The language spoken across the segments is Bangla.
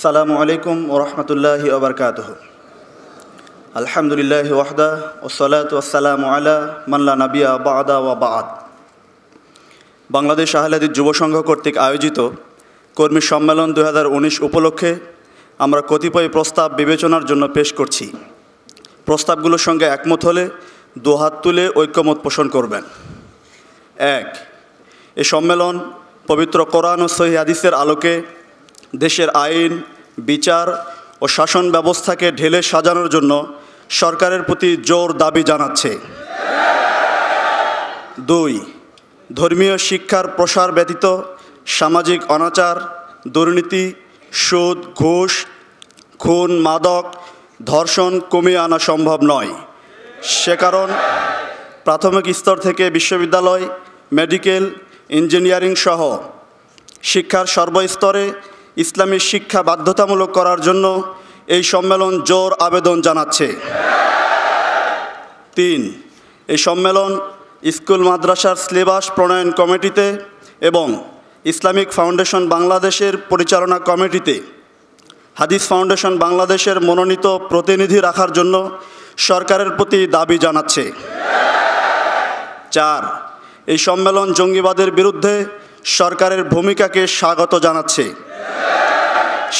আসসালামু আলাইকুম ও রহমতুল্লাহি ওবরকাত আলহামদুলিল্লাহ ওয়াহদা সালাত ওসালাম আলা মাল্লা নাবিয়া বাদা ওয়া বাদ বাংলাদেশ আহলাদির যুব সংঘ কর্তৃক আয়োজিত কর্মী সম্মেলন দু উপলক্ষে আমরা কতিপয় প্রস্তাব বিবেচনার জন্য পেশ করছি প্রস্তাবগুলোর সঙ্গে একমত হলে দুহাত তুলে ঐক্যমত পোষণ করবেন এক এ সম্মেলন পবিত্র কোরআন ও সহি হাদিসের আলোকে দেশের আইন বিচার ও শাসন ব্যবস্থাকে ঢেলে সাজানোর জন্য সরকারের প্রতি জোর দাবি জানাচ্ছে দুই ধর্মীয় শিক্ষার প্রসার ব্যতীত সামাজিক অনাচার দুর্নীতি সুদ ঘুষ খুন মাদক ধর্ষণ কমিয়ে আনা সম্ভব নয় সে কারণ প্রাথমিক স্তর থেকে বিশ্ববিদ্যালয় মেডিকেল ইঞ্জিনিয়ারিং সহ শিক্ষার সর্বস্তরে ইসলামী শিক্ষা বাধ্যতামূলক করার জন্য এই সম্মেলন জোর আবেদন জানাচ্ছে তিন এই সম্মেলন স্কুল মাদ্রাসার সিলেবাস প্রণয়ন কমিটিতে এবং ইসলামিক ফাউন্ডেশন বাংলাদেশের পরিচালনা কমিটিতে হাদিস ফাউন্ডেশন বাংলাদেশের মনোনীত প্রতিনিধি রাখার জন্য সরকারের প্রতি দাবি জানাচ্ছে চার এই সম্মেলন জঙ্গিবাদের বিরুদ্ধে সরকারের ভূমিকাকে স্বাগত জানাচ্ছে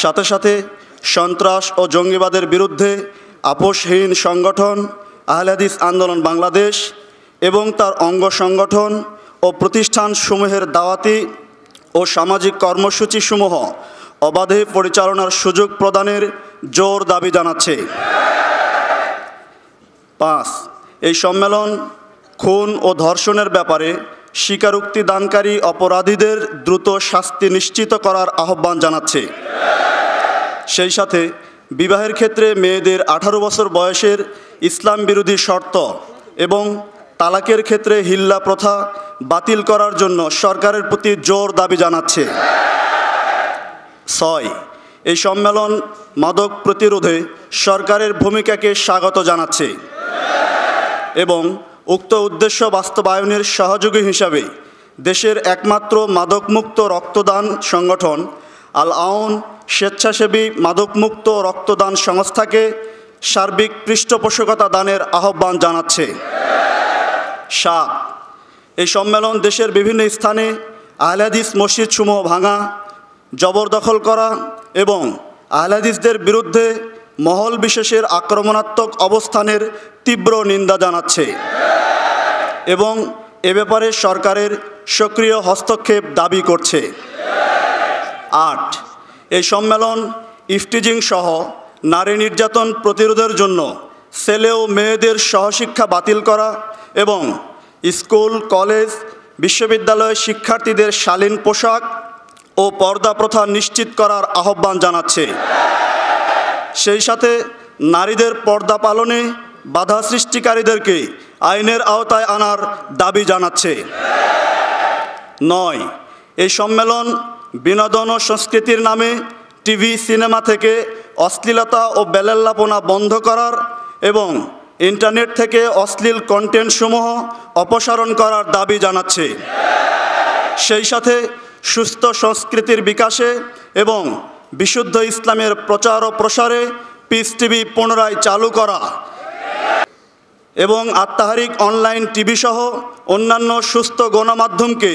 সাথে সাথে সন্ত্রাস ও জঙ্গিবাদের বিরুদ্ধে আপোষহীন সংগঠন আহলাদিস আন্দোলন বাংলাদেশ এবং তার অঙ্গ সংগঠন ও প্রতিষ্ঠানসমূহের দাওয়াতি ও সামাজিক কর্মসূচিসমূহ অবাধে পরিচালনার সুযোগ প্রদানের জোর দাবি জানাচ্ছে পাঁচ এই সম্মেলন খুন ও ধর্ষণের ব্যাপারে স্বীকারোক্তি দানকারী অপরাধীদের দ্রুত শাস্তি নিশ্চিত করার আহ্বান জানাচ্ছে সেই সাথে বিবাহের ক্ষেত্রে মেয়েদের আঠারো বছর বয়সের ইসলাম বিরোধী শর্ত এবং তালাকের ক্ষেত্রে হিল্লা প্রথা বাতিল করার জন্য সরকারের প্রতি জোর দাবি জানাচ্ছে ছয় এই সম্মেলন মাদক প্রতিরোধে সরকারের ভূমিকাকে স্বাগত জানাচ্ছে এবং উক্ত উদ্দেশ্য বাস্তবায়নের সহযোগী হিসাবে দেশের একমাত্র মাদকমুক্ত রক্তদান সংগঠন আল আউন স্বেচ্ছাসেবী মাদকমুক্ত রক্তদান সংস্থাকে সার্বিক পৃষ্ঠপোষকতা দানের আহ্বান জানাচ্ছে সাত এই সম্মেলন দেশের বিভিন্ন স্থানে আহলাদিস মসজিদ সমূহ ভাঙা জবরদখল করা এবং আহলাদিসদের বিরুদ্ধে মহল বিশেষের আক্রমণাত্মক অবস্থানের তীব্র নিন্দা জানাচ্ছে এবং এ ব্যাপারে সরকারের সক্রিয় হস্তক্ষেপ দাবি করছে আট এই সম্মেলন ইফটিজিং সহ নারী নির্যাতন প্রতিরোধের জন্য ছেলে ও মেয়েদের সহশিক্ষা বাতিল করা এবং স্কুল কলেজ বিশ্ববিদ্যালয়ে শিক্ষার্থীদের শালীন পোশাক ও পর্দা প্রথা নিশ্চিত করার আহ্বান জানাচ্ছে সেই সাথে নারীদের পর্দা পালনে বাধা সৃষ্টিকারীদেরকে আইনের আওতায় আনার দাবি জানাচ্ছে নয় এই সম্মেলন বিনোদন ও সংস্কৃতির নামে টিভি সিনেমা থেকে অশ্লীলতা ও বেলাল্লাপনা বন্ধ করার এবং ইন্টারনেট থেকে অশ্লীল কন্টেন্টসমূহ অপসারণ করার দাবি জানাচ্ছে সেই সাথে সুস্থ সংস্কৃতির বিকাশে এবং বিশুদ্ধ ইসলামের প্রচার ও প্রসারে পিস টিভি পুনরায় চালু করা এবং আত্মাহারিক অনলাইন টিভি সহ অন্যান্য সুস্থ গণমাধ্যমকে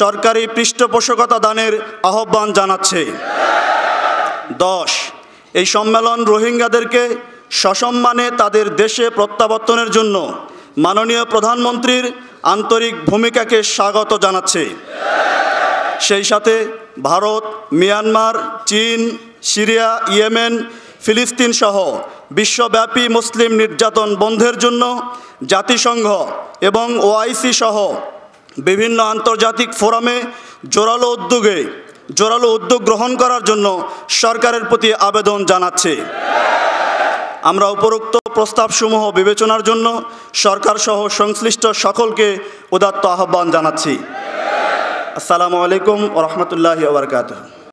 সরকারি পৃষ্ঠপোষকতা দানের আহ্বান জানাচ্ছে দশ এই সম্মেলন রোহিঙ্গাদেরকে সসম্মানে তাদের দেশে প্রত্যাবর্তনের জন্য মাননীয় প্রধানমন্ত্রীর আন্তরিক ভূমিকাকে স্বাগত জানাচ্ছে সেই সাথে ভারত মিয়ানমার চীন সিরিয়া ইয়েমেন ফিলিস্তিন সহ বিশ্বব্যাপী মুসলিম নির্যাতন বন্ধের জন্য জাতিসংঘ এবং ওআইসি সহ বিভিন্ন আন্তর্জাতিক ফোরামে জোরালো উদ্যোগে জোরালো উদ্যোগ গ্রহণ করার জন্য সরকারের প্রতি আবেদন জানাচ্ছে আমরা উপরোক্ত প্রস্তাবসমূহ বিবেচনার জন্য সরকার সহ সংশ্লিষ্ট সকলকে উদাত্ত আহ্বান জানাচ্ছি আসসালামু আলাইকুম ও রহমতুল্লাহ